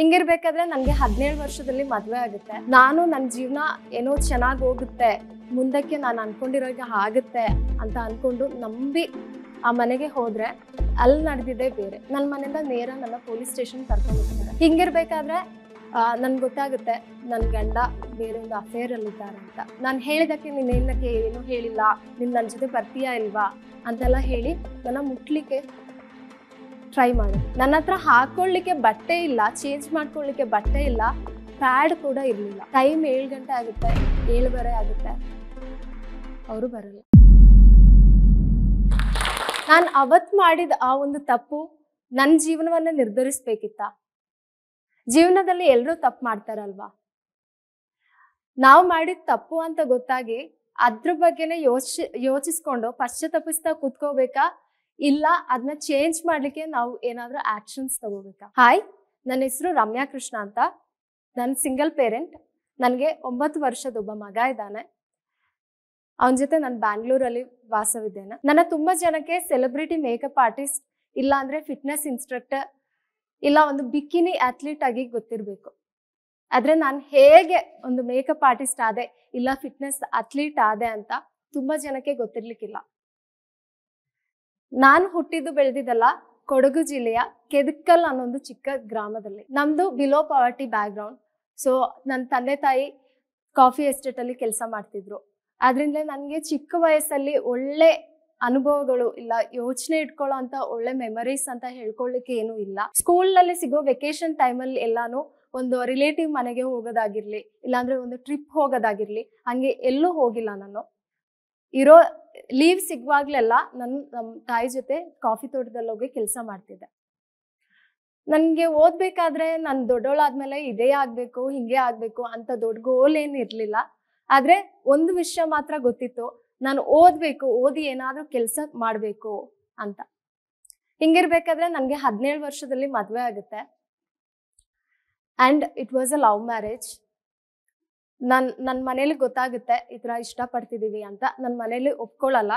ಹಿಂಗಿರ್ಬೇಕಾದ್ರೆ ನನಗೆ ಹದಿನೇಳು ವರ್ಷದಲ್ಲಿ ಮದುವೆ ಆಗುತ್ತೆ ನಾನು ನನ್ನ ಜೀವನ ಏನೋ ಚೆನ್ನಾಗಿ ಹೋಗುತ್ತೆ ಮುಂದಕ್ಕೆ ನಾನು ಅನ್ಕೊಂಡಿರೋ ಆಗುತ್ತೆ ಅಂತ ಅನ್ಕೊಂಡು ನಂಬಿ ಆ ಮನೆಗೆ ಹೋದ್ರೆ ಅಲ್ಲಿ ನಡೆದಿದೆ ಬೇರೆ ನನ್ನ ಮನೆಯಿಂದ ನೇರ ನನ್ನ ಪೊಲೀಸ್ ಸ್ಟೇಷನ್ ಕರ್ಕೊಂಡಿರ್ತಾರೆ ಹಿಂಗಿರ್ಬೇಕಾದ್ರೆ ನನ್ಗೆ ಗೊತ್ತಾಗುತ್ತೆ ನನ್ನ ಗಂಡ ಬೇರೆ ಒಂದು ಅಫೇರ್ ಅಲ್ಲಿದ್ದಾರೆ ಅಂತ ನಾನು ಹೇಳಿದಕ್ಕೆ ನೀನು ಏನಕ್ಕೆ ಏನೂ ಹೇಳಿಲ್ಲ ನಿನ್ನ ನನ್ನ ಜೊತೆ ಬರ್ತೀಯಾ ಇಲ್ವಾ ಅಂತೆಲ್ಲ ಹೇಳಿ ನನ್ನ ಮುಟ್ಲಿಕ್ಕೆ ಟ್ರೈ ಮಾಡು ನನ್ನ ಹತ್ರ ಹಾಕೊಳ್ಳಿಕ್ಕೆ ಬಟ್ಟೆ ಇಲ್ಲ ಚೇಂಜ್ ಮಾಡ್ಕೊಳ್ಳಿಕ್ಕೆ ಬಟ್ಟೆ ಇಲ್ಲ ಪ್ಯಾಡ್ ಕೂಡ ಇರಲಿಲ್ಲ ಟೈಮ್ ಏಳು ಗಂಟೆ ಆಗುತ್ತೆ ಏಳುವರೆ ಆಗುತ್ತೆ ಅವರು ಬರಲ್ಲ ನಾನು ಅವತ್ತು ಮಾಡಿದ ಆ ಒಂದು ತಪ್ಪು ನನ್ನ ಜೀವನವನ್ನು ನಿರ್ಧರಿಸ್ಬೇಕಿತ್ತ ಜೀವನದಲ್ಲಿ ಎಲ್ಲರೂ ತಪ್ಪು ಮಾಡ್ತಾರಲ್ವಾ ನಾವು ಮಾಡಿದ ತಪ್ಪು ಅಂತ ಗೊತ್ತಾಗಿ ಅದ್ರ ಬಗ್ಗೆನೇ ಯೋಚಿ ಯೋಚಿಸ್ಕೊಂಡು ಪಶ್ಚಾತ್ತಪಿಸ್ತಾ ಕೂತ್ಕೋಬೇಕಾ ಇಲ್ಲ ಅದನ್ನ ಚೇಂಜ್ ಮಾಡ್ಲಿಕ್ಕೆ ನಾವು ಏನಾದ್ರೂ ಆಕ್ಷನ್ಸ್ ತಗೋಬೇಕಾ ಹಾಯ್ ನನ್ನ ಹೆಸರು ರಮ್ಯಾ ಕೃಷ್ಣ ಅಂತ ನನ್ನ ಸಿಂಗಲ್ ಪೇರೆಂಟ್ ನನಗೆ ಒಂಬತ್ತು ವರ್ಷದ ಒಬ್ಬ ಮಗ ಇದ್ದಾನೆ ಅವನ ಜೊತೆ ನಾನು ಬ್ಯಾಂಗ್ಳೂರಲ್ಲಿ ವಾಸವಿದ್ದೇನೆ ನನ್ನ ತುಂಬ ಜನಕ್ಕೆ ಸೆಲೆಬ್ರಿಟಿ ಮೇಕಪ್ ಆರ್ಟಿಸ್ಟ್ ಇಲ್ಲ ಅಂದ್ರೆ ಫಿಟ್ನೆಸ್ ಇನ್ಸ್ಟ್ರಕ್ಟರ್ ಇಲ್ಲ ಒಂದು ಬಿಕ್ಕಿನಿ ಅಥ್ಲೀಟ್ ಆಗಿ ಗೊತ್ತಿರಬೇಕು ಆದ್ರೆ ನಾನು ಹೇಗೆ ಒಂದು ಮೇಕಪ್ ಆರ್ಟಿಸ್ಟ್ ಆದೆ ಇಲ್ಲ ಫಿಟ್ನೆಸ್ ಅಥ್ಲೀಟ್ ಆದೆ ಅಂತ ತುಂಬ ಜನಕ್ಕೆ ಗೊತ್ತಿರ್ಲಿಕ್ಕಿಲ್ಲ ನಾನು ಹುಟ್ಟಿದ್ದು ಬೆಳೆದಿದ್ದಲ್ಲ ಕೊಡಗು ಜಿಲ್ಲೆಯ ಕೆದಕಲ್ ಅನ್ನೊಂದು ಚಿಕ್ಕ ಗ್ರಾಮದಲ್ಲಿ ನಮ್ದು below poverty background so ನನ್ನ ತಂದೆ ತಾಯಿ ಕಾಫಿ ಎಸ್ಟೇಟ್ ಅಲ್ಲಿ ಕೆಲಸ ಮಾಡ್ತಿದ್ರು ಅದರಿಂದ ನನಗೆ ಚಿಕ್ಕ ವಯಸ್ಸಲ್ಲಿ ಒಳ್ಳೆ ಅನುಭವಗಳು ಇಲ್ಲ ಯೋಚನೆ ಇಟ್ಕೊಳ್ಳೋ ಅಂತ ಒಳ್ಳೆ ಮೆಮರೀಸ್ ಅಂತ ಹೇಳ್ಕೊಳ್ಳಿಕ್ಕೆ ಏನು ಇಲ್ಲ ಸ್ಕೂಲ್ ನಲ್ಲಿ ಸಿಗೋ ವೆಕೇಶನ್ ಟೈಮಲ್ಲಿ ಎಲ್ಲಾನು ಒಂದು ರಿಲೇಟಿವ್ ಮನೆಗೆ ಹೋಗೋದಾಗಿರ್ಲಿ ಇಲ್ಲಾಂದ್ರೆ ಒಂದು ಟ್ರಿಪ್ ಹೋಗೋದಾಗಿರ್ಲಿ ಹಂಗೆ ಎಲ್ಲೂ ಹೋಗಿಲ್ಲ ನಾನು ಇರೋ ಲೀವ್ ಸಿಗುವಾಗ್ಲೆಲ್ಲ ನನ್ನ ನಮ್ಮ ತಾಯಿ ಜೊತೆ ಕಾಫಿ ತೋಟದಲ್ಲಿ ಹೋಗಿ ಕೆಲಸ ಮಾಡ್ತಿದ್ದೆ ನನಗೆ ಓದಬೇಕಾದ್ರೆ ನಾನು ದೊಡ್ಡೋಳಾದ್ಮೇಲೆ ಇದೇ ಆಗಬೇಕು ಹಿಂಗೆ ಆಗಬೇಕು ಅಂತ ದೊಡ್ಡ ಗೋಲ್ ಏನು ಇರಲಿಲ್ಲ ಆದರೆ ಒಂದು ವಿಷಯ ಮಾತ್ರ ಗೊತ್ತಿತ್ತು ನಾನು ಓದಬೇಕು ಓದಿ ಏನಾದರೂ ಕೆಲಸ ಮಾಡಬೇಕು ಅಂತ ಹಿಂಗಿರ್ಬೇಕಾದ್ರೆ ನನಗೆ ಹದಿನೇಳು ವರ್ಷದಲ್ಲಿ ಮದುವೆ ಆಗುತ್ತೆ and it was a love marriage ನನ್ ನನ್ನ ಮನೇಲಿ ಗೊತ್ತಾಗುತ್ತೆ ಈ ಇಷ್ಟ ಪಡ್ತಿದೀವಿ ಅಂತ ನನ್ನ ಮನೇಲಿ ಒಪ್ಕೊಳ್ಳಲ್ಲ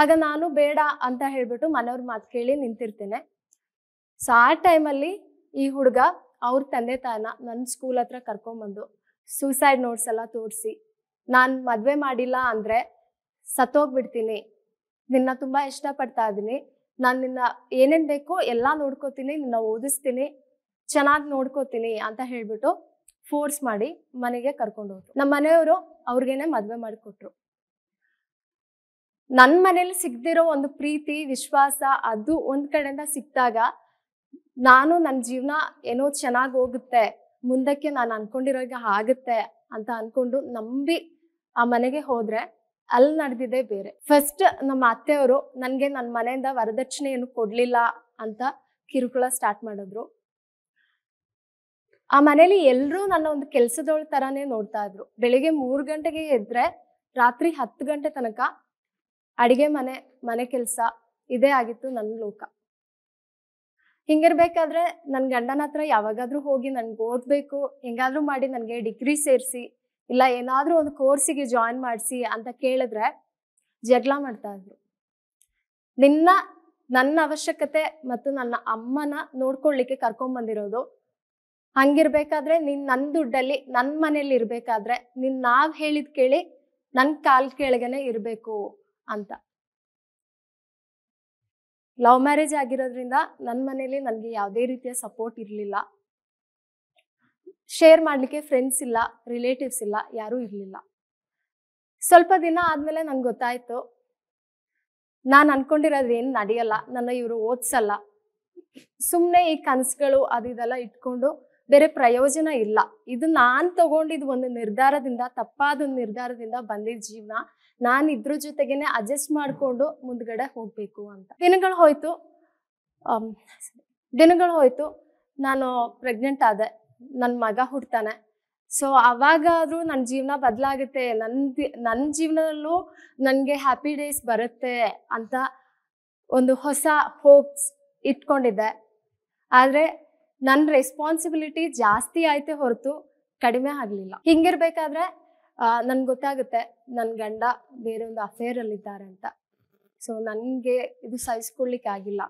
ಆಗ ನಾನು ಬೇಡ ಅಂತ ಹೇಳ್ಬಿಟ್ಟು ಮನೆಯವ್ರ ಮಾತು ಕೇಳಿ ನಿಂತಿರ್ತೇನೆ ಸೊ ಆ ಟೈಮಲ್ಲಿ ಈ ಹುಡುಗ ಅವ್ರ ತಂದೆ ತಾಯನ್ನ ನನ್ನ ಸ್ಕೂಲ್ ಹತ್ರ ಕರ್ಕೊಂಬಂದು ಸೂಸೈಡ್ ನೋಟ್ಸ್ ಎಲ್ಲ ತೋರಿಸಿ ನಾನು ಮದುವೆ ಮಾಡಿಲ್ಲ ಅಂದರೆ ಸತ್ತೋಗ್ಬಿಡ್ತೀನಿ ನಿನ್ನ ತುಂಬ ಇಷ್ಟಪಡ್ತಾ ಇದ್ದೀನಿ ನಾನು ನಿನ್ನ ಏನೇನು ಬೇಕೋ ಎಲ್ಲ ನೋಡ್ಕೋತೀನಿ ನಿನ್ನ ಓದಿಸ್ತೀನಿ ಚೆನ್ನಾಗಿ ನೋಡ್ಕೋತೀನಿ ಅಂತ ಹೇಳ್ಬಿಟ್ಟು ಫೋರ್ಸ್ ಮಾಡಿ ಮನೆಗೆ ಕರ್ಕೊಂಡು ಹೋದ್ರು ನಮ್ಮ ಮನೆಯವರು ಅವ್ರಿಗೇನೆ ಮದುವೆ ಮಾಡಿಕೊಟ್ರು ನನ್ನ ಮನೇಲಿ ಸಿಗ್ದಿರೋ ಒಂದು ಪ್ರೀತಿ ವಿಶ್ವಾಸ ಅದು ಒಂದ್ ಕಡೆಯಿಂದ ಸಿಕ್ಕಿದಾಗ ನಾನು ನನ್ನ ಜೀವನ ಏನೋ ಚೆನ್ನಾಗಿ ಹೋಗುತ್ತೆ ಮುಂದಕ್ಕೆ ನಾನು ಅನ್ಕೊಂಡಿರೋಗ ಆಗುತ್ತೆ ಅಂತ ಅನ್ಕೊಂಡು ನಂಬಿ ಆ ಮನೆಗೆ ಹೋದ್ರೆ ಅಲ್ಲಿ ನಡೆದಿದೆ ಬೇರೆ ಫಸ್ಟ್ ನಮ್ಮ ಅತ್ತೆಯವರು ನನಗೆ ನನ್ನ ಮನೆಯಿಂದ ವರದಕ್ಷಿಣೆ ಏನು ಕೊಡ್ಲಿಲ್ಲ ಅಂತ ಕಿರುಕುಳ ಸ್ಟಾರ್ಟ್ ಮಾಡಿದ್ರು ಆ ಮನೇಲಿ ಎಲ್ಲರೂ ನನ್ನ ಒಂದು ಕೆಲಸದವಳ ತರಾನೇ ನೋಡ್ತಾ ಇದ್ರು ಬೆಳಿಗ್ಗೆ ಮೂರು ಗಂಟೆಗೆ ಎದ್ರೆ ರಾತ್ರಿ ಹತ್ತು ಗಂಟೆ ತನಕ ಅಡಿಗೆ ಮನೆ ಮನೆ ಕೆಲಸ ಇದೇ ಆಗಿತ್ತು ನನ್ನ ಲೋಕ ಹಿಂಗಿರ್ಬೇಕಾದ್ರೆ ನನ್ನ ಗಂಡನ ಹತ್ರ ಯಾವಾಗಾದ್ರೂ ಹೋಗಿ ನನ್ಗೆ ಓದ್ಬೇಕು ಹೆಂಗಾದ್ರೂ ಮಾಡಿ ನನಗೆ ಡಿಗ್ರಿ ಸೇರಿಸಿ ಇಲ್ಲ ಏನಾದರೂ ಒಂದು ಕೋರ್ಸಿಗೆ ಜಾಯಿನ್ ಮಾಡಿಸಿ ಅಂತ ಕೇಳಿದ್ರೆ ಜಗಳ ಮಾಡ್ತಾ ಇದ್ರು ನಿನ್ನ ನನ್ನ ಅವಶ್ಯಕತೆ ಮತ್ತು ನನ್ನ ಅಮ್ಮನ ನೋಡ್ಕೊಳ್ಲಿಕ್ಕೆ ಕರ್ಕೊಂಡ್ ಬಂದಿರೋದು ಹಂಗಿರ್ಬೇಕಾದ್ರೆ ನೀನ್ ನನ್ ದುಡ್ಡಲ್ಲಿ ನನ್ ಮನೇಲಿ ಇರ್ಬೇಕಾದ್ರೆ ನಿನ್ ನಾವ್ ಹೇಳಿದ್ ಕೇಳಿ ನನ್ ಕಾಲ್ ಕೆಳಗನೆ ಇರ್ಬೇಕು ಅಂತ ಲವ್ ಮ್ಯಾರೇಜ್ ಆಗಿರೋದ್ರಿಂದ ನನ್ನ ಮನೇಲಿ ನನಗೆ ಯಾವುದೇ ರೀತಿಯ ಸಪೋರ್ಟ್ ಇರ್ಲಿಲ್ಲ ಶೇರ್ ಮಾಡ್ಲಿಕ್ಕೆ ಫ್ರೆಂಡ್ಸ್ ಇಲ್ಲ ರಿಲೇಟಿವ್ಸ್ ಇಲ್ಲ ಯಾರು ಇರ್ಲಿಲ್ಲ ಸ್ವಲ್ಪ ದಿನ ಆದ್ಮೇಲೆ ನಂಗೆ ಗೊತ್ತಾಯ್ತು ನಾನು ಅಂದ್ಕೊಂಡಿರೋದು ಏನು ನಡೆಯಲ್ಲ ನನ್ನ ಇವರು ಓದಿಸಲ್ಲ ಸುಮ್ಮನೆ ಈ ಕನಸುಗಳು ಅದಿದೆಲ್ಲ ಇಟ್ಕೊಂಡು ಬೇರೆ ಪ್ರಯೋಜನ ಇಲ್ಲ ಇದು ನಾನು ತಗೊಂಡಿದ್ ಒಂದು ನಿರ್ಧಾರದಿಂದ ತಪ್ಪಾದ ಒಂದು ನಿರ್ಧಾರದಿಂದ ಬಂದಿದ್ದ ಜೀವನ ನಾನು ಇದ್ರ ಜೊತೆಗೇನೆ ಅಡ್ಜಸ್ಟ್ ಮಾಡ್ಕೊಂಡು ಮುಂದ್ಗಡೆ ಹೋಗಬೇಕು ಅಂತ ದಿನಗಳು ಹೋಯ್ತು ದಿನಗಳು ಹೋಯ್ತು ನಾನು ಪ್ರೆಗ್ನೆಂಟ್ ಆದೆ ನನ್ನ ಮಗ ಹುಡ್ತಾನೆ ಸೊ ಅವಾಗಾದರೂ ನನ್ನ ಜೀವನ ಬದಲಾಗುತ್ತೆ ನನ್ನ ನನ್ನ ಜೀವನದಲ್ಲೂ ನನಗೆ ಹ್ಯಾಪಿ ಡೇಸ್ ಬರುತ್ತೆ ಅಂತ ಒಂದು ಹೊಸ ಹೋಪ್ಸ್ ಇಟ್ಕೊಂಡಿದ್ದೆ ಆದರೆ ನನ್ನ ರೆಸ್ಪಾನ್ಸಿಬಿಲಿಟಿ ಜಾಸ್ತಿ ಆಯ್ತೆ ಹೊರತು ಕಡಿಮೆ ಆಗಲಿಲ್ಲ ಹಿಂಗಿರ್ಬೇಕಾದ್ರೆ ನನ್ಗೆ ಗೊತ್ತಾಗುತ್ತೆ ನನ್ನ ಗಂಡ ಬೇರೆ ಒಂದು ಅಫೇರಲ್ಲಿ ಇದ್ದಾರೆ ಅಂತ ಸೊ ನನಗೆ ಇದು ಸಹಿಸ್ಕೊಳ್ಲಿಕ್ಕೆ ಆಗಿಲ್ಲ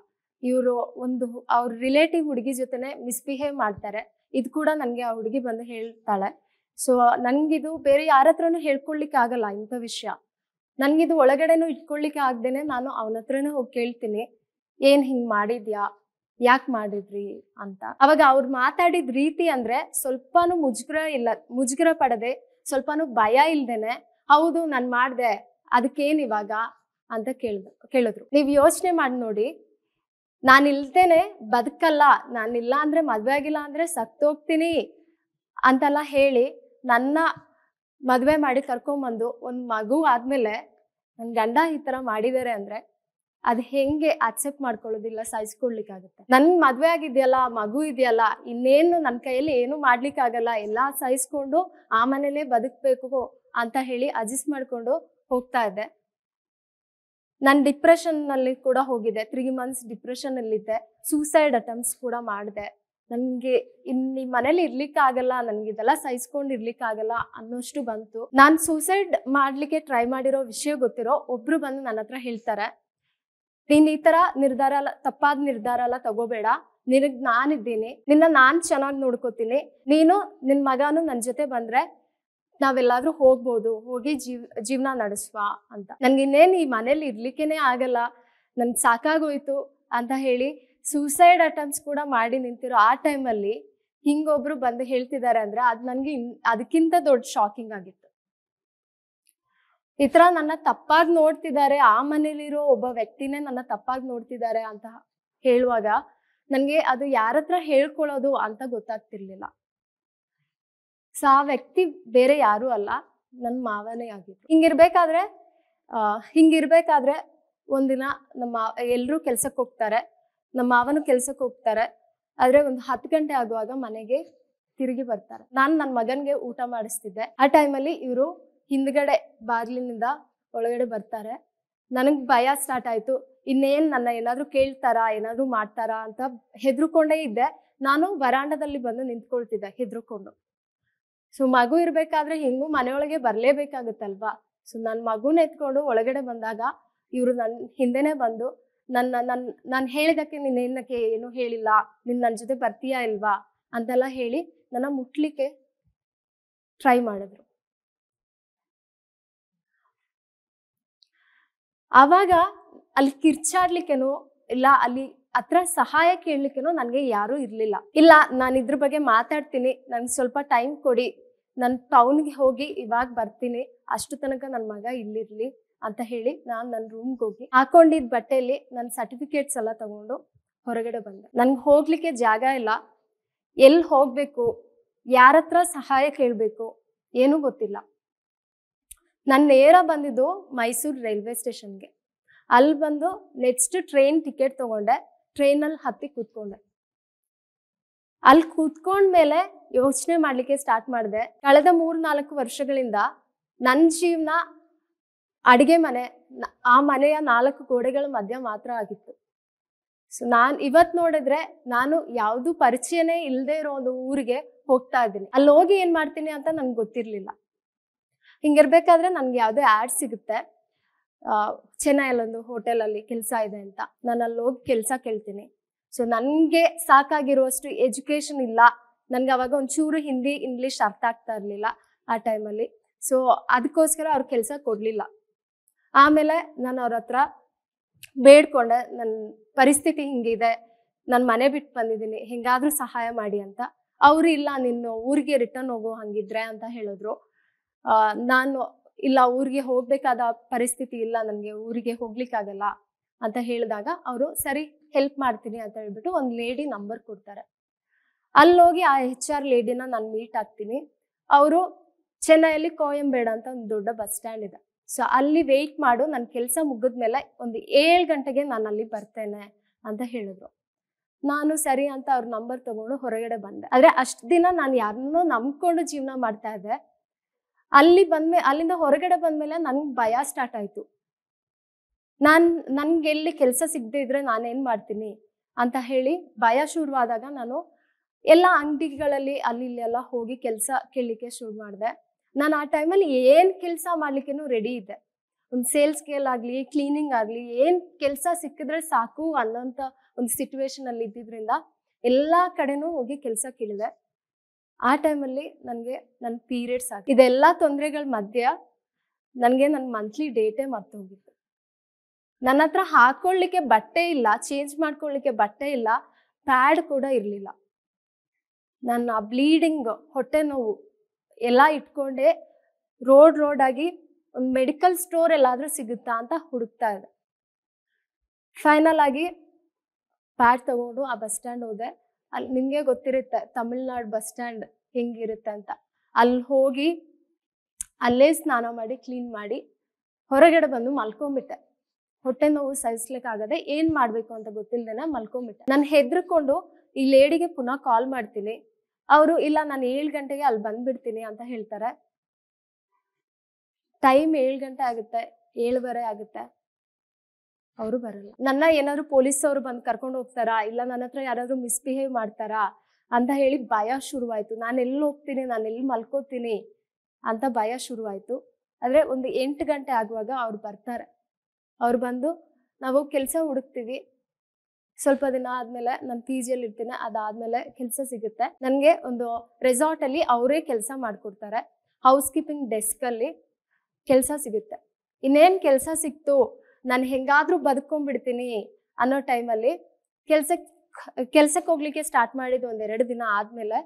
ಇವರು ಒಂದು ಅವ್ರ ರಿಲೇಟಿವ್ ಹುಡುಗಿ ಜೊತೆನೆ ಮಿಸ್ಬಿಹೇವ್ ಮಾಡ್ತಾರೆ ಇದು ಕೂಡ ನನಗೆ ಆ ಹುಡುಗಿ ಬಂದು ಹೇಳ್ತಾಳೆ ಸೊ ನನಗಿದು ಬೇರೆ ಯಾರ ಹತ್ರನೂ ಹೇಳ್ಕೊಳ್ಲಿಕ್ಕೆ ಆಗಲ್ಲ ಇಂಥ ವಿಷಯ ನನಗಿದು ಒಳಗಡೆನೂ ಇಟ್ಕೊಳ್ಲಿಕ್ಕೆ ಆಗ್ದೇನೆ ನಾನು ಅವನ ಹತ್ರನೇ ಹೋಗಿ ಕೇಳ್ತೀನಿ ಏನು ಹಿಂಗೆ ಮಾಡಿದ್ಯಾ ಯಾಕೆ ಮಾಡಿದ್ರಿ ಅಂತ ಅವಾಗ ಅವ್ರು ಮಾತಾಡಿದ ರೀತಿ ಅಂದ್ರೆ ಸ್ವಲ್ಪನೂ ಮುಜುಗರ ಇಲ್ಲ ಮುಜುಗರ ಪಡದೆ ಸ್ವಲ್ಪನೂ ಭಯ ಇಲ್ದೇನೆ ಹೌದು ನಾನು ಮಾಡಿದೆ ಅದಕ್ಕೇನು ಇವಾಗ ಅಂತ ಕೇಳ್ದ ಕೇಳಿದ್ರು ನೀವು ಯೋಚನೆ ಮಾಡಿ ನೋಡಿ ನಾನು ಇಲ್ದೇನೆ ಬದುಕಲ್ಲ ನಾನಿಲ್ಲ ಅಂದ್ರೆ ಮದ್ವೆ ಆಗಿಲ್ಲ ಅಂದ್ರೆ ಸತ್ತೋಗ್ತೀನಿ ಅಂತೆಲ್ಲ ಹೇಳಿ ನನ್ನ ಮದುವೆ ಮಾಡಿ ಕರ್ಕೊಂಬಂದು ಒಂದು ಮಗು ಆದಮೇಲೆ ನನ್ನ ಗಂಡ ಈ ಥರ ಮಾಡಿದಾರೆ ಅಂದರೆ ಅದ್ ಹೆಂಗೆ ಅಕ್ಸೆಪ್ಟ್ ಮಾಡ್ಕೊಳ್ಳೋದಿಲ್ಲ ಸಹಿಸ್ಕೊಳ್ಲಿಕ್ಕಾಗುತ್ತೆ ನನ್ ಮದ್ವೆ ಆಗಿದೆಯಲ್ಲ ಮಗು ಇದೆಯಲ್ಲ ಇನ್ನೇನು ನನ್ನ ಕೈಯಲ್ಲಿ ಏನು ಮಾಡ್ಲಿಕ್ಕಾಗಲ್ಲ ಎಲ್ಲಾ ಸಹಿಸ್ಕೊಂಡು ಆ ಮನೇಲೆ ಬದುಕ್ಬೇಕು ಅಂತ ಹೇಳಿ ಅಡ್ಜಸ್ಟ್ ಮಾಡ್ಕೊಂಡು ಹೋಗ್ತಾ ಇದ್ದೆ ನನ್ ಡಿಪ್ರೆಷನ್ ನಲ್ಲಿ ಕೂಡ ಹೋಗಿದೆ ತ್ರೀ ಮಂತ್ಸ್ ಡಿಪ್ರೆಷನ್ ಅಲ್ಲಿದ್ದೆ ಸೂಸೈಡ್ ಅಟೆಂಪ್ಟ್ಸ್ ಕೂಡ ಮಾಡಿದೆ ನನಗೆ ಇನ್ನು ಮನೇಲಿ ಇರ್ಲಿಕ್ಕಾಗಲ್ಲ ನನ್ಗೆ ಇದೆಲ್ಲ ಸಹಿಸ್ಕೊಂಡು ಇರ್ಲಿಕ್ಕಾಗಲ್ಲ ಅನ್ನೋಷ್ಟು ಬಂತು ನಾನು ಸೂಸೈಡ್ ಮಾಡ್ಲಿಕ್ಕೆ ಟ್ರೈ ಮಾಡಿರೋ ವಿಷಯ ಗೊತ್ತಿರೋ ಒಬ್ರು ಬಂದು ನನ್ನ ಹತ್ರ ಹೇಳ್ತಾರೆ ನೀನ್ ಈ ತರ ನಿರ್ಧಾರ ತಪ್ಪಾದ ನಿರ್ಧಾರ ಎಲ್ಲ ತಗೋಬೇಡ ನಿನಗ್ ಇದ್ದೀನಿ ನಿನ್ನ ನಾನ್ ಚೆನ್ನಾಗಿ ನೋಡ್ಕೋತೀನಿ ನೀನು ನಿನ್ ಮಗನು ನನ್ ಜೊತೆ ಬಂದ್ರೆ ನಾವೆಲ್ಲಾದ್ರೂ ಹೋಗ್ಬೋದು ಹೋಗಿ ಜೀವ್ ಜೀವನ ನಡೆಸುವ ಅಂತ ನನ್ಗಿನ್ನೇನು ಈ ಮನೇಲಿ ಇರ್ಲಿಕ್ಕೆನೆ ಆಗಲ್ಲ ನನ್ ಸಾಕಾಗೋಯ್ತು ಅಂತ ಹೇಳಿ ಸೂಸೈಡ್ ಅಟೆಂಪ್ಸ್ ಕೂಡ ಮಾಡಿ ನಿಂತಿರೋ ಆ ಟೈಮಲ್ಲಿ ಹಿಂಗೊಬ್ರು ಬಂದು ಹೇಳ್ತಿದ್ದಾರೆ ಅಂದ್ರೆ ಅದು ನನಗೆ ಅದಕ್ಕಿಂತ ದೊಡ್ಡ ಶಾಕಿಂಗ್ ಆಗಿತ್ತು ಈ ತರ ನನ್ನ ತಪ್ಪಾಗಿ ನೋಡ್ತಿದ್ದಾರೆ ಆ ಮನೇಲಿರೋ ಒಬ್ಬ ವ್ಯಕ್ತಿನೇ ನನ್ನ ತಪ್ಪಾಗಿ ನೋಡ್ತಿದ್ದಾರೆ ಅಂತ ಹೇಳುವಾಗ ನನಗೆ ಅದು ಯಾರ ಹತ್ರ ಹೇಳ್ಕೊಳ್ಳೋದು ಅಂತ ಗೊತ್ತಾಗ್ತಿರ್ಲಿಲ್ಲ ಸೊ ಆ ವ್ಯಕ್ತಿ ಬೇರೆ ಯಾರು ಅಲ್ಲ ನನ್ನ ಮಾವನೇ ಆಗಿತ್ತು ಹಿಂಗಿರ್ಬೇಕಾದ್ರೆ ಹಿಂಗಿರ್ಬೇಕಾದ್ರೆ ಒಂದಿನ ನಮ್ಮ ಎಲ್ಲರೂ ಕೆಲ್ಸಕ್ಕೆ ಹೋಗ್ತಾರೆ ನಮ್ಮ ಮಾವನು ಕೆಲ್ಸಕ್ಕೆ ಹೋಗ್ತಾರೆ ಆದ್ರೆ ಒಂದು ಹತ್ತು ಗಂಟೆ ಆಗುವಾಗ ಮನೆಗೆ ತಿರುಗಿ ಬರ್ತಾರೆ ನಾನು ನನ್ನ ಮಗನಿಗೆ ಊಟ ಮಾಡಿಸ್ತಿದ್ದೆ ಆ ಟೈಮಲ್ಲಿ ಇವರು ಹಿಂದ್ಗಡೆ ಬಾಗಿಲಿನಿಂದ ಒಳಗಡೆ ಬರ್ತಾರೆ ನನಗೆ ಭಯ ಸ್ಟಾರ್ಟ್ ಆಯಿತು ಇನ್ನೇನು ನನ್ನ ಏನಾದರೂ ಕೇಳ್ತಾರಾ ಏನಾದರೂ ಮಾಡ್ತಾರಾ ಅಂತ ಹೆದ್ರುಕೊಂಡೇ ಇದ್ದೆ ನಾನು ವರಾಂಡದಲ್ಲಿ ಬಂದು ನಿಂತ್ಕೊಳ್ತಿದ್ದೆ ಹೆದ್ರುಕೊಂಡು ಸೊ ಮಗು ಇರಬೇಕಾದ್ರೆ ಹೆಂಗೂ ಮನೆಯೊಳಗೆ ಬರಲೇಬೇಕಾಗುತ್ತಲ್ವಾ ಸೊ ನನ್ನ ಮಗುನ ಎತ್ಕೊಂಡು ಒಳಗಡೆ ಬಂದಾಗ ಇವರು ನನ್ನ ಹಿಂದೆನೇ ಬಂದು ನನ್ನ ನನ್ನ ನಾನು ಹೇಳಿದಕ್ಕೆ ನಿನ್ನೇನಕ್ಕೆ ಏನು ಹೇಳಿಲ್ಲ ನಿನ್ನ ನನ್ನ ಜೊತೆ ಬರ್ತೀಯಾ ಇಲ್ವಾ ಅಂತೆಲ್ಲ ಹೇಳಿ ನನ್ನ ಮುಟ್ಲಿಕ್ಕೆ ಟ್ರೈ ಮಾಡಿದ್ರು ಆವಾಗ ಅಲ್ಲಿ ಕಿರ್ಚಾಡ್ಲಿಕ್ಕೆನೋ ಇಲ್ಲ ಅಲ್ಲಿ ಹತ್ರ ಸಹಾಯ ಕೇಳಲಿಕ್ಕೆನೋ ನನಗೆ ಯಾರೂ ಇರಲಿಲ್ಲ ಇಲ್ಲ ನಾನು ಇದ್ರ ಬಗ್ಗೆ ಮಾತಾಡ್ತೀನಿ ನನಗೆ ಸ್ವಲ್ಪ ಟೈಮ್ ಕೊಡಿ ನಾನು ಟೌನ್ಗೆ ಹೋಗಿ ಇವಾಗ ಬರ್ತೀನಿ ಅಷ್ಟು ತನಕ ನನ್ನ ಮಗ ಇಲ್ಲಿರಲಿ ಅಂತ ಹೇಳಿ ನಾನು ನನ್ನ ರೂಮ್ಗೆ ಹೋಗಿ ಹಾಕೊಂಡಿದ್ದ ಬಟ್ಟೆಯಲ್ಲಿ ನನ್ನ ಸರ್ಟಿಫಿಕೇಟ್ಸ್ ಎಲ್ಲ ತಗೊಂಡು ಹೊರಗಡೆ ಬಂದೆ ನನಗೆ ಹೋಗಲಿಕ್ಕೆ ಜಾಗ ಇಲ್ಲ ಎಲ್ಲಿ ಹೋಗಬೇಕು ಯಾರ ಹತ್ರ ಸಹಾಯ ಕೇಳಬೇಕು ಏನೂ ಗೊತ್ತಿಲ್ಲ ನನ್ನ ನೇರ ಬಂದಿದ್ದು ಮೈಸೂರು ರೈಲ್ವೆ ಸ್ಟೇಷನ್ಗೆ ಅಲ್ಲಿ ಬಂದು ನೆಕ್ಸ್ಟ್ ಟ್ರೈನ್ ಟಿಕೆಟ್ ತೊಗೊಂಡೆ ಟ್ರೈನಲ್ಲಿ ಹತ್ತಿ ಕೂತ್ಕೊಂಡೆ ಅಲ್ಲಿ ಕೂತ್ಕೊಂಡ್ಮೇಲೆ ಯೋಚನೆ ಮಾಡಲಿಕ್ಕೆ ಸ್ಟಾರ್ಟ್ ಮಾಡಿದೆ ಕಳೆದ ಮೂರು ನಾಲ್ಕು ವರ್ಷಗಳಿಂದ ನನ್ನ ಜೀವನ ಅಡುಗೆ ಮನೆ ಆ ಮನೆಯ ನಾಲ್ಕು ಗೋಡೆಗಳ ಮಧ್ಯ ಮಾತ್ರ ಆಗಿತ್ತು ಸೊ ನಾನು ಇವತ್ತು ನೋಡಿದ್ರೆ ನಾನು ಯಾವುದು ಪರಿಚಯನೇ ಇಲ್ಲದೆ ಇರೋ ಒಂದು ಊರಿಗೆ ಹೋಗ್ತಾ ಇದ್ದೀನಿ ಅಲ್ಲಿ ಹೋಗಿ ಏನು ಮಾಡ್ತೀನಿ ಅಂತ ನನಗೆ ಗೊತ್ತಿರಲಿಲ್ಲ ಹಿಂಗಿರ್ಬೇಕಾದ್ರೆ ನನಗೆ ಯಾವುದೇ ಆ್ಯಡ್ ಸಿಗುತ್ತೆ ಹೋಟೆಲ್ ಹೋಟೆಲಲ್ಲಿ ಕೆಲಸ ಇದೆ ಅಂತ ನಾನು ಅಲ್ಲಿ ಹೋಗಿ ಕೆಲಸ ಕೇಳ್ತೀನಿ ಸೊ ನನಗೆ ಸಾಕಾಗಿರುವಷ್ಟು ಎಜುಕೇಷನ್ ಇಲ್ಲ ನನಗೆ ಅವಾಗ ಒಂಚೂರು ಹಿಂದಿ ಇಂಗ್ಲೀಷ್ ಅರ್ಥ ಆಗ್ತಾ ಇರಲಿಲ್ಲ ಆ ಟೈಮಲ್ಲಿ ಸೊ ಅದಕ್ಕೋಸ್ಕರ ಅವ್ರ ಕೆಲಸ ಕೊಡಲಿಲ್ಲ ಆಮೇಲೆ ನಾನು ಅವ್ರ ಹತ್ರ ಬೇಡ್ಕೊಂಡೆ ನನ್ನ ಪರಿಸ್ಥಿತಿ ಹಿಂಗಿದೆ ನನ್ನ ಮನೆ ಬಿಟ್ಟು ಬಂದಿದ್ದೀನಿ ಹೇಗಾದರೂ ಸಹಾಯ ಮಾಡಿ ಅಂತ ಅವರು ಇಲ್ಲ ನಿನ್ನ ಊರಿಗೆ ರಿಟರ್ನ್ ಹೋಗೋ ಹಂಗಿದ್ರೆ ಅಂತ ಹೇಳಿದ್ರು ನಾನು ಇಲ್ಲ ಊರಿಗೆ ಹೋಗ್ಬೇಕಾದ ಪರಿಸ್ಥಿತಿ ಇಲ್ಲ ನನಗೆ ಊರಿಗೆ ಹೋಗ್ಲಿಕ್ಕಾಗಲ್ಲ ಅಂತ ಹೇಳಿದಾಗ ಅವರು ಸರಿ ಹೆಲ್ಪ್ ಮಾಡ್ತೀನಿ ಅಂತ ಹೇಳ್ಬಿಟ್ಟು ಒಂದು ಲೇಡಿ ನಂಬರ್ ಕೊಡ್ತಾರೆ ಅಲ್ಲೋಗಿ ಆ ಎಚ್ ಆರ್ ಲೇಡಿನ ನಾನು ಮೀಟ್ ಆಗ್ತೀನಿ ಅವರು ಚೆನ್ನೈಯಲ್ಲಿ ಕೋಯಂಬೇಡ ಅಂತ ಒಂದು ದೊಡ್ಡ ಬಸ್ ಸ್ಟ್ಯಾಂಡ್ ಇದೆ ಸೊ ಅಲ್ಲಿ ವೆಯ್ಟ್ ಮಾಡು ನನ್ನ ಕೆಲಸ ಮುಗಿದ್ಮೇಲೆ ಒಂದು ಏಳು ಗಂಟೆಗೆ ನಾನು ಅಲ್ಲಿ ಬರ್ತೇನೆ ಅಂತ ಹೇಳಿದ್ರು ನಾನು ಸರಿ ಅಂತ ಅವ್ರ ನಂಬರ್ ತಗೊಂಡು ಹೊರಗಡೆ ಬಂದೆ ಆದರೆ ಅಷ್ಟು ದಿನ ನಾನು ಯಾರನ್ನೂ ನಂಬ್ಕೊಂಡು ಜೀವನ ಮಾಡ್ತಾ ಇದ್ದೆ ಅಲ್ಲಿ ಬಂದ್ಮೇಲೆ ಅಲ್ಲಿಂದ ಹೊರಗಡೆ ಬಂದ್ಮೇಲೆ ನನ್ಗೆ ಭಯ ಸ್ಟಾರ್ಟ್ ಆಯ್ತು ನಾನು ನನ್ಗೆ ಎಲ್ಲಿ ಕೆಲಸ ಸಿಗದೆ ಇದ್ರೆ ನಾನೇನು ಮಾಡ್ತೀನಿ ಅಂತ ಹೇಳಿ ಭಯ ಶುರುವಾದಾಗ ನಾನು ಎಲ್ಲ ಅಂಗಡಿಗಳಲ್ಲಿ ಅಲ್ಲಿ ಎಲ್ಲ ಹೋಗಿ ಕೆಲಸ ಕೇಳಲಿಕ್ಕೆ ಶುರು ಮಾಡಿದೆ ನಾನು ಆ ಟೈಮಲ್ಲಿ ಏನು ಕೆಲಸ ಮಾಡ್ಲಿಕ್ಕೆ ರೆಡಿ ಇದೆ ಒಂದು ಸೇಲ್ಸ್ ಆಗಲಿ ಕ್ಲೀನಿಂಗ್ ಆಗಲಿ ಏನು ಕೆಲಸ ಸಿಕ್ಕಿದ್ರೆ ಸಾಕು ಅನ್ನೋಂಥ ಒಂದು ಸಿಚುವೇಶನ್ ಅಲ್ಲಿ ಇದ್ದಿದ್ರಿಂದ ಎಲ್ಲ ಕಡೆನೂ ಹೋಗಿ ಕೆಲಸ ಕೇಳಿದೆ ಆ ಟೈಮಲ್ಲಿ ನನಗೆ ನನ್ನ ಪೀರಿಯಡ್ಸ್ ಆಗಿ ಇದೆಲ್ಲ ತೊಂದರೆಗಳ ಮಧ್ಯ ನನಗೆ ನನ್ನ ಮಂತ್ಲಿ ಡೇಟೇ ಮರ್ತೋಗಿತ್ತು ನನ್ನ ಹತ್ರ ಹಾಕೊಳ್ಳಿಕ್ಕೆ ಬಟ್ಟೆ ಇಲ್ಲ ಚೇಂಜ್ ಮಾಡ್ಕೊಳ್ಳಿಕ್ಕೆ ಬಟ್ಟೆ ಇಲ್ಲ ಪ್ಯಾಡ್ ಕೂಡ ಇರಲಿಲ್ಲ ನನ್ನ ಬ್ಲೀಡಿಂಗ್ ಹೊಟ್ಟೆ ನೋವು ಎಲ್ಲ ಇಟ್ಕೊಂಡೆ ರೋಡ್ ರೋಡಾಗಿ ಒಂದು ಮೆಡಿಕಲ್ ಸ್ಟೋರ್ ಎಲ್ಲಾದರೂ ಸಿಗುತ್ತಾ ಅಂತ ಹುಡುಕ್ತಾ ಇದೆ ಫೈನಲ್ ಆಗಿ ಪ್ಯಾಡ್ ತಗೊಂಡು ಆ ಬಸ್ ಸ್ಟ್ಯಾಂಡ್ ಹೋದೆ ಅಲ್ಲಿ ನಿಮಗೆ ಗೊತ್ತಿರುತ್ತೆ ತಮಿಳ್ನಾಡು ಬಸ್ ಸ್ಟ್ಯಾಂಡ್ ಹೆಂಗಿರುತ್ತೆ ಅಂತ ಅಲ್ಲಿ ಹೋಗಿ ಅಲ್ಲೇ ಸ್ನಾನ ಮಾಡಿ ಕ್ಲೀನ್ ಮಾಡಿ ಹೊರಗಡೆ ಬಂದು ಮಲ್ಕೊಂಬಿಟ್ಟೆ ಹೊಟ್ಟೆ ನೋವು ಸಹಿಸ್ಲಿಕ್ಕಾಗದೆ ಏನ್ ಮಾಡ್ಬೇಕು ಅಂತ ಗೊತ್ತಿಲ್ಲದೆ ಮಲ್ಕೊಂಬಿಟ್ಟೆ ನಾನು ಹೆದರ್ಕೊಂಡು ಈ ಲೇಡಿಗೆ ಪುನಃ ಕಾಲ್ ಮಾಡ್ತೀನಿ ಅವರು ಇಲ್ಲ ನಾನು ಏಳು ಗಂಟೆಗೆ ಅಲ್ಲಿ ಬಂದ್ಬಿಡ್ತೀನಿ ಅಂತ ಹೇಳ್ತಾರೆ ಟೈಮ್ ಏಳು ಗಂಟೆ ಆಗುತ್ತೆ ಏಳುವರೆ ಆಗುತ್ತೆ ಅವರು ಬರಲ್ಲ ನನ್ನ ಏನಾದ್ರು ಪೊಲೀಸ್ ಅವರು ಬಂದು ಕರ್ಕೊಂಡು ಹೋಗ್ತಾರಾ ಇಲ್ಲ ನನ್ನ ಹತ್ರ ಯಾರಾದ್ರೂ ಮಿಸ್ಬಿಹೇವ್ ಮಾಡ್ತಾರಾ ಅಂತ ಹೇಳಿ ಭಯ ಶುರುವಾಯ್ತು ನಾನು ಎಲ್ಲಿ ಹೋಗ್ತೀನಿ ನಾನು ಎಲ್ಲಿ ಮಲ್ಕೋತೀನಿ ಅಂತ ಭಯ ಶುರುವಾಯ್ತು ಆದ್ರೆ ಒಂದು ಎಂಟು ಗಂಟೆ ಆಗುವಾಗ ಅವ್ರು ಬರ್ತಾರೆ ಅವ್ರು ಬಂದು ನಾವು ಕೆಲಸ ಹುಡುಕ್ತೀವಿ ಸ್ವಲ್ಪ ದಿನ ಆದ್ಮೇಲೆ ನನ್ ಪಿ ಜಿಯಲ್ಲಿ ಇರ್ತೀನಿ ಅದಾದ್ಮೇಲೆ ಕೆಲಸ ಸಿಗುತ್ತೆ ನನಗೆ ಒಂದು ರೆಸಾರ್ಟ್ ಅಲ್ಲಿ ಅವರೇ ಕೆಲಸ ಮಾಡ್ಕೊಡ್ತಾರೆ ಹೌಸ್ ಕೀಪಿಂಗ್ ಡೆಸ್ಕ್ ಅಲ್ಲಿ ಕೆಲಸ ಸಿಗುತ್ತೆ ಇನ್ನೇನ್ ಕೆಲಸ ಸಿಕ್ತು ನಾನು ಹೆಂಗಾದ್ರೂ ಬದುಕೊಂಡ್ಬಿಡ್ತೀನಿ ಅನ್ನೋ ಟೈಮಲ್ಲಿ ಕೆಲ್ಸಕ್ಕೆ ಕೆಲ್ಸಕ್ಕೆ ಹೋಗ್ಲಿಕ್ಕೆ ಸ್ಟಾರ್ಟ್ ಮಾಡಿದ ಒಂದೆರಡು ದಿನ ಆದ್ಮೇಲೆ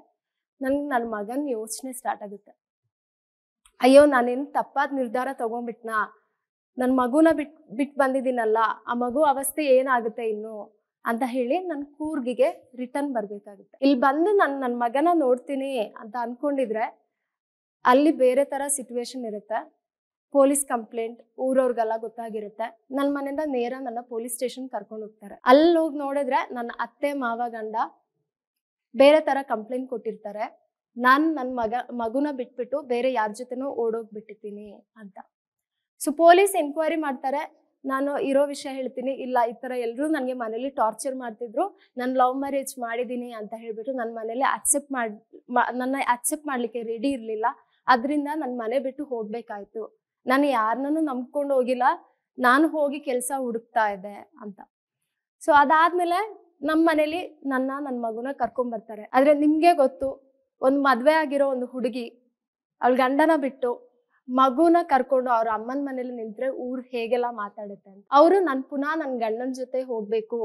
ನನ್ಗೆ ನನ್ನ ಮಗನ ಯೋಚನೆ ಸ್ಟಾರ್ಟ್ ಆಗುತ್ತೆ ಅಯ್ಯೋ ನಾನೇನು ತಪ್ಪಾದ ನಿರ್ಧಾರ ತಗೊಂಡ್ಬಿಟ್ನಾ ನನ್ನ ಮಗುನ ಬಿಟ್ ಬಿಟ್ಟು ಬಂದಿದ್ದೀನಲ್ಲ ಆ ಮಗು ಅವಸ್ಥೆ ಏನಾಗುತ್ತೆ ಇನ್ನು ಅಂತ ಹೇಳಿ ನನ್ನ ಕೂರ್ಗಿಗೆ ರಿಟರ್ನ್ ಬರಬೇಕಾಗುತ್ತೆ ಇಲ್ಲಿ ಬಂದು ನಾನು ನನ್ನ ಮಗನ ನೋಡ್ತೀನಿ ಅಂತ ಅನ್ಕೊಂಡಿದ್ರೆ ಅಲ್ಲಿ ಬೇರೆ ಥರ ಸಿಚುವೇಶನ್ ಇರುತ್ತೆ ಪೊಲೀಸ್ ಕಂಪ್ಲೇಂಟ್ ಊರವ್ರಿಗೆಲ್ಲ ಗೊತ್ತಾಗಿರುತ್ತೆ ನನ್ನ ಮನೆಯಿಂದ ನೇರ ನನ್ನ ಪೊಲೀಸ್ ಸ್ಟೇಷನ್ ಕರ್ಕೊಂಡು ಹೋಗ್ತಾರೆ ಅಲ್ಲಿ ಹೋಗಿ ನೋಡಿದ್ರೆ ನನ್ನ ಅತ್ತೆ ಮಾವ ಗಂಡ ಬೇರೆ ತರ ಕಂಪ್ಲೇಂಟ್ ಕೊಟ್ಟಿರ್ತಾರೆ ನಾನು ನನ್ನ ಮಗ ಮಗುನ ಬಿಟ್ಬಿಟ್ಟು ಬೇರೆ ಯಾರ ಜೊತೆನೂ ಓಡೋಗ್ಬಿಟ್ಟಿದ್ದೀನಿ ಅಂತ ಸೊ ಪೊಲೀಸ್ ಎನ್ಕ್ವೈರಿ ಮಾಡ್ತಾರೆ ನಾನು ಇರೋ ವಿಷಯ ಹೇಳ್ತೀನಿ ಇಲ್ಲ ಈ ಥರ ಎಲ್ಲರೂ ನನಗೆ ಮನೇಲಿ ಟಾರ್ಚರ್ ಮಾಡ್ತಿದ್ರು ನಾನು ಲವ್ ಮ್ಯಾರೇಜ್ ಮಾಡಿದ್ದೀನಿ ಅಂತ ಹೇಳ್ಬಿಟ್ಟು ನನ್ನ ಮನೇಲಿ ಅಕ್ಸೆಪ್ಟ್ ಮಾಡಿ ನನ್ನ ಅಕ್ಸೆಪ್ಟ್ ಮಾಡಲಿಕ್ಕೆ ರೆಡಿ ಇರಲಿಲ್ಲ ಅದರಿಂದ ನನ್ನ ಮನೆ ಬಿಟ್ಟು ಹೋಗಬೇಕಾಯ್ತು ನಾನು ಯಾರನ್ನೂ ನಂಬ್ಕೊಂಡು ಹೋಗಿಲ್ಲ ನಾನು ಹೋಗಿ ಕೆಲಸ ಹುಡುಕ್ತಾ ಇದ್ದೆ ಅಂತ ಸೊ ಅದಾದ್ಮೇಲೆ ನಮ್ಮ ಮನೇಲಿ ನನ್ನ ನನ್ನ ಮಗುನ ಬರ್ತಾರೆ ಆದರೆ ನಿಮಗೆ ಗೊತ್ತು ಒಂದು ಮದುವೆ ಆಗಿರೋ ಒಂದು ಹುಡುಗಿ ಅವಳ ಗಂಡನ ಬಿಟ್ಟು ಮಗುನ ಕರ್ಕೊಂಡು ಅವ್ರ ಅಮ್ಮನ ಮನೇಲಿ ನಿಂತರೆ ಊರು ಹೇಗೆಲ್ಲ ಮಾತಾಡುತ್ತೆ ಅವರು ನಾನು ಪುನಃ ನನ್ನ ಗಂಡನ ಜೊತೆ ಹೋಗ್ಬೇಕು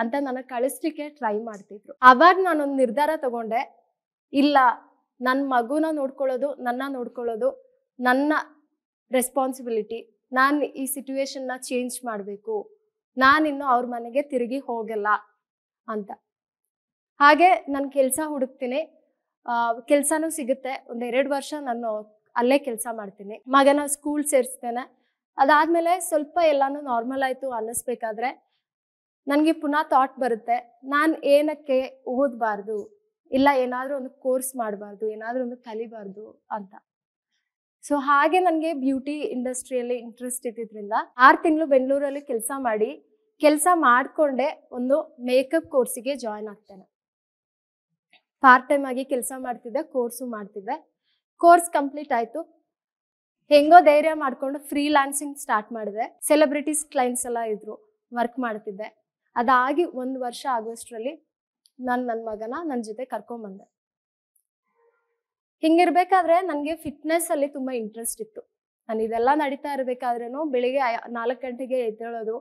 ಅಂತ ನನಗೆ ಕಳಿಸ್ಲಿಕ್ಕೆ ಟ್ರೈ ಮಾಡ್ತಿದ್ರು ಅವಾಗ ನಾನೊಂದು ನಿರ್ಧಾರ ತಗೊಂಡೆ ಇಲ್ಲ ನನ್ನ ಮಗುನ ನೋಡ್ಕೊಳ್ಳೋದು ನನ್ನ ನೋಡ್ಕೊಳ್ಳೋದು ನನ್ನ ರೆಸ್ಪಾನ್ಸಿಬಿಲಿಟಿ ನಾನು ಈ ಸಿಚುವೇಶನ್ನ ಚೇಂಜ್ ಮಾಡಬೇಕು ನಾನಿನ್ನು ಅವ್ರ ಮನೆಗೆ ತಿರುಗಿ ಹೋಗಲ್ಲ ಅಂತ ಹಾಗೆ ನಾನು ಕೆಲಸ ಹುಡುಕ್ತೀನಿ ಕೆಲಸನೂ ಸಿಗುತ್ತೆ ಒಂದು ಎರಡು ವರ್ಷ ನಾನು ಅಲ್ಲೇ ಕೆಲಸ ಮಾಡ್ತೀನಿ ಮಗನ ಸ್ಕೂಲ್ ಸೇರಿಸ್ತೇನೆ ಅದಾದಮೇಲೆ ಸ್ವಲ್ಪ ಎಲ್ಲನೂ ನಾರ್ಮಲ್ ಆಯಿತು ಅನ್ನಿಸ್ಬೇಕಾದ್ರೆ ನನಗೆ ಪುನಃ ಥಾಟ್ ಬರುತ್ತೆ ನಾನು ಏನಕ್ಕೆ ಓದಬಾರ್ದು ಇಲ್ಲ ಏನಾದರೂ ಒಂದು ಕೋರ್ಸ್ ಮಾಡಬಾರ್ದು ಏನಾದರೂ ಒಂದು ಕಲಿಬಾರ್ದು ಅಂತ ಸೊ ಹಾಗೆ ನನಗೆ ಬ್ಯೂಟಿ ಇಂಡಸ್ಟ್ರಿಯಲ್ಲಿ ಇಂಟ್ರೆಸ್ಟ್ ಇದ್ದಿದ್ದರಿಂದ ಆರು ತಿಂಗಳು ಬೆಂಗಳೂರಲ್ಲಿ ಕೆಲಸ ಮಾಡಿ ಕೆಲಸ ಮಾಡಿಕೊಂಡೆ ಒಂದು ಮೇಕಪ್ ಕೋರ್ಸಿಗೆ ಜಾಯ್ನ್ ಆಗ್ತೇನೆ ಪಾರ್ಟ್ ಟೈಮ್ ಆಗಿ ಕೆಲಸ ಮಾಡ್ತಿದ್ದೆ ಕೋರ್ಸು ಮಾಡ್ತಿದ್ದೆ ಕೋರ್ಸ್ ಕಂಪ್ಲೀಟ್ ಆಯಿತು ಹೆಂಗೋ ಧೈರ್ಯ ಮಾಡಿಕೊಂಡು ಫ್ರೀಲ್ಯಾನ್ಸಿಂಗ್ ಸ್ಟಾರ್ಟ್ ಮಾಡಿದೆ ಸೆಲೆಬ್ರಿಟೀಸ್ ಕ್ಲೈಂಟ್ಸ್ ಎಲ್ಲ ಇದ್ರು ವರ್ಕ್ ಮಾಡ್ತಿದ್ದೆ ಅದಾಗಿ ಒಂದು ವರ್ಷ ಆಗೋಷ್ಟರಲ್ಲಿ ನಾನು ನನ್ನ ಮಗನ ನನ್ನ ಜೊತೆ ಕರ್ಕೊಂಡ್ಬಂದೆ ಹಿಂಗಿರ್ಬೇಕಾದ್ರೆ ನನಗೆ ಫಿಟ್ನೆಸ್ ಅಲ್ಲಿ ತುಂಬಾ ಇಂಟ್ರೆಸ್ಟ್ ಇತ್ತು ನಾನು ಇದೆಲ್ಲ ನಡೀತಾ ಇರ್ಬೇಕಾದ್ರೂ ಬೆಳಿಗ್ಗೆ ನಾಲ್ಕು ಗಂಟೆಗೆ ಎದ್ದೇಳೋದು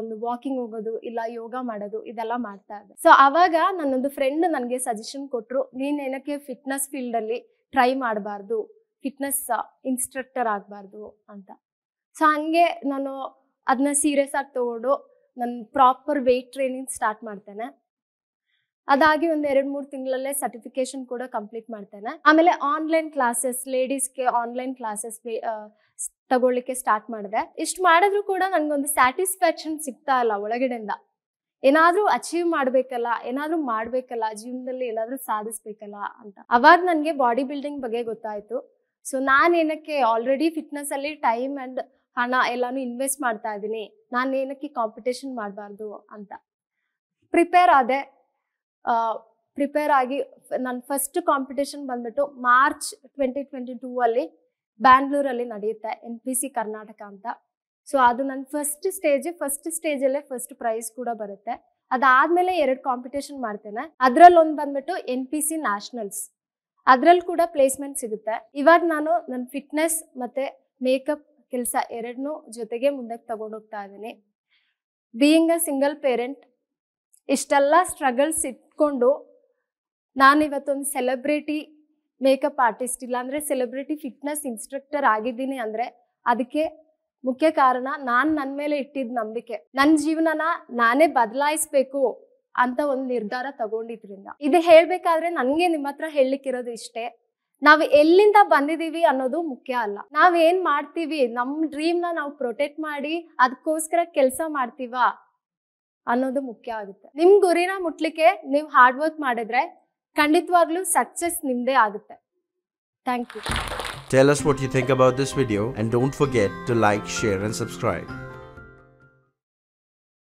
ಒಂದು ವಾಕಿಂಗ್ ಹೋಗೋದು ಇಲ್ಲ ಯೋಗ ಮಾಡೋದು ಇದೆಲ್ಲ ಮಾಡ್ತಾ ಇದ್ದೆ ಸೊ ಅವಾಗ ನನ್ನೊಂದು ಫ್ರೆಂಡ್ ನನಗೆ ಸಜೆಷನ್ ಕೊಟ್ಟರು ನೀನು ಏನಕ್ಕೆ ಫಿಟ್ನೆಸ್ ಫೀಲ್ಡ್ ಅಲ್ಲಿ ಟ್ರೈ ಮಾಡಬಾರ್ದು ಫಿಟ್ನೆಸ್ ಇನ್ಸ್ಟ್ರಕ್ಟರ್ ಆಗಬಾರ್ದು ಅಂತ ಸೊ ಹಂಗೆ ನಾನು ಅದನ್ನ ಸೀರಿಯಸ್ ಆಗಿ ತಗೊಂಡು ನಾನು ಪ್ರಾಪರ್ ವೆಯ್ಟ್ ಟ್ರೈನಿಂಗ್ ಸ್ಟಾರ್ಟ್ ಮಾಡ್ತೇನೆ ಅದಾಗಿ ಒಂದ್ ಎರಡು ಮೂರು ತಿಂಗಳಲ್ಲೇ ಸರ್ಟಿಫಿಕೇಶನ್ ಕೂಡ ಕಂಪ್ಲೀಟ್ ಮಾಡ್ತೇನೆ ಆಮೇಲೆ ಆನ್ಲೈನ್ ಕ್ಲಾಸಸ್ ಲೇಡೀಸ್ಗೆ ಆನ್ಲೈನ್ ಕ್ಲಾಸಸ್ ತಗೊಳ್ಳಿಕ್ಕೆ ಸ್ಟಾರ್ಟ್ ಮಾಡಿದೆ ಇಷ್ಟು ಮಾಡಿದ್ರು ಕೂಡ ಒಂದು ಸ್ಯಾಟಿಸ್ಫ್ಯಾಕ್ಷನ್ ಸಿಗ್ತಾ ಇಲ್ಲ ಒಳಗಡೆಯಿಂದ ಏನಾದ್ರೂ ಅಚೀವ್ ಮಾಡ್ಬೇಕಲ್ಲ ಏನಾದ್ರೂ ಮಾಡ್ಬೇಕಲ್ಲ ಜೀವನದಲ್ಲಿ ಏನಾದರೂ ಸಾಧಿಸ್ಬೇಕಲ್ಲ ಅಂತ ಅವಾಗ ನನಗೆ ಬಾಡಿ ಬಿಲ್ಡಿಂಗ್ ಬಗ್ಗೆ ಗೊತ್ತಾಯ್ತು ಸೊ ನಾನು ಏನಕ್ಕೆ ಆಲ್ರೆಡಿ ಫಿಟ್ನೆಸ್ ಅಲ್ಲಿ ಟೈಮ್ ಅಂಡ್ ಹಣ ಎಲ್ಲಾನು ಇನ್ವೆಸ್ಟ್ ಮಾಡ್ತಾ ಇದ್ದೀನಿ ನಾನು ಏನಕ್ಕೆ ಕಾಂಪಿಟೇಷನ್ ಮಾಡಬಾರ್ದು ಅಂತ ಪ್ರಿಪೇರ್ ಆದೆ ಪ್ರಿಪೇರ್ ಆಗಿ ನನ್ನ ಫಸ್ಟ್ ಕಾಂಪಿಟೇಷನ್ ಬಂದ್ಬಿಟ್ಟು ಮಾರ್ಚ್ ಟ್ವೆಂಟಿ ಟ್ವೆಂಟಿ ಟೂ ಅಲ್ಲಿ ಬ್ಯಾಂಗ್ಳೂರಲ್ಲಿ ನಡೆಯುತ್ತೆ ಎನ್ ಪಿ ಸಿ ಕರ್ನಾಟಕ ಅಂತ ಸೊ ಅದು ನನ್ನ ಫಸ್ಟ್ ಸ್ಟೇಜ್ ಫಸ್ಟ್ ಸ್ಟೇಜ್ ಅಲ್ಲೇ ಫಸ್ಟ್ ಪ್ರೈಸ್ ಕೂಡ ಬರುತ್ತೆ ಅದಾದ್ಮೇಲೆ ಎರಡು ಕಾಂಪಿಟೇಷನ್ ಮಾಡ್ತೇನೆ ಅದ್ರಲ್ಲಿ ಬಂದ್ಬಿಟ್ಟು ಎನ್ ಪಿ ಸಿ ನ್ಯಾಷನಲ್ಸ್ ಅದ್ರಲ್ಲಿ ಕೂಡ ಪ್ಲೇಸ್ಮೆಂಟ್ ಸಿಗುತ್ತೆ ಇವಾಗ ನಾನು ನನ್ನ ಫಿಟ್ನೆಸ್ ಮತ್ತೆ ಮೇಕಪ್ ಕೆಲಸ ಎರಡನ್ನೂ ಜೊತೆಗೆ ಮುಂದಕ್ಕೆ ತಗೊಂಡೋಗ್ತಾ ಇದ್ದೀನಿ ಬೀಯಿಂಗ್ ಅ ಸಿಂಗಲ್ ಪೇರೆಂಟ್ ಇಷ್ಟೆಲ್ಲ ಸ್ಟ್ರಗಲ್ಸ್ ಇಟ್ಕೊಂಡು ನಾನಿವತ್ತೊಂದು ಸೆಲೆಬ್ರಿಟಿ ಮೇಕಪ್ ಆರ್ಟಿಸ್ಟ್ ಇಲ್ಲಾಂದರೆ ಸೆಲೆಬ್ರಿಟಿ ಫಿಟ್ನೆಸ್ ಇನ್ಸ್ಟ್ರಕ್ಟರ್ ಆಗಿದ್ದೀನಿ ಅಂದರೆ ಅದಕ್ಕೆ ಮುಖ್ಯ ಕಾರಣ ನಾನು ನನ್ನ ಮೇಲೆ ಇಟ್ಟಿದ್ದ ನಂಬಿಕೆ ನನ್ನ ಜೀವನನ ನಾನೇ ಬದಲಾಯಿಸ್ಬೇಕು ಅಂತ ಒಂದು ನಿರ್ಧಾರ ತಗೊಂಡಿದ್ರಿಂದ ಇದು ಹೇಳಬೇಕಾದ್ರೆ ನನಗೆ ನಿಮ್ಮ ಹತ್ರ ಹೇಳಲಿಕ್ಕಿರೋದು ಇಷ್ಟೇ ನಾವು ಎಲ್ಲಿಂದ ಬಂದಿದ್ದೀವಿ ಅನ್ನೋದು ಮುಖ್ಯ ಅಲ್ಲ ನಾವೇನು ಮಾಡ್ತೀವಿ ನಮ್ಮ ಡ್ರೀಮ್ನ ನಾವು ಪ್ರೊಟೆಕ್ಟ್ ಮಾಡಿ ಅದಕ್ಕೋಸ್ಕರ ಕೆಲಸ ಮಾಡ್ತೀವಾ ಅನ್ನೋದು ಮುಖ್ಯ ಆಗುತ್ತೆ ನಿಮ್ ಗುರಿನ ಮುಟ್ಲಿಕ್ಕೆ ನೀವು ಹಾರ್ಡ್ ವರ್ಕ್ ಮಾಡಿದ್ರೆ ಖಂಡಿತವಾಗ್ಲೂ ಸಕ್ಸಸ್ ನಿಮ್ದೇ ಆಗುತ್ತೆ thank you Tell us what you think about this video and don't forget to like, share and subscribe.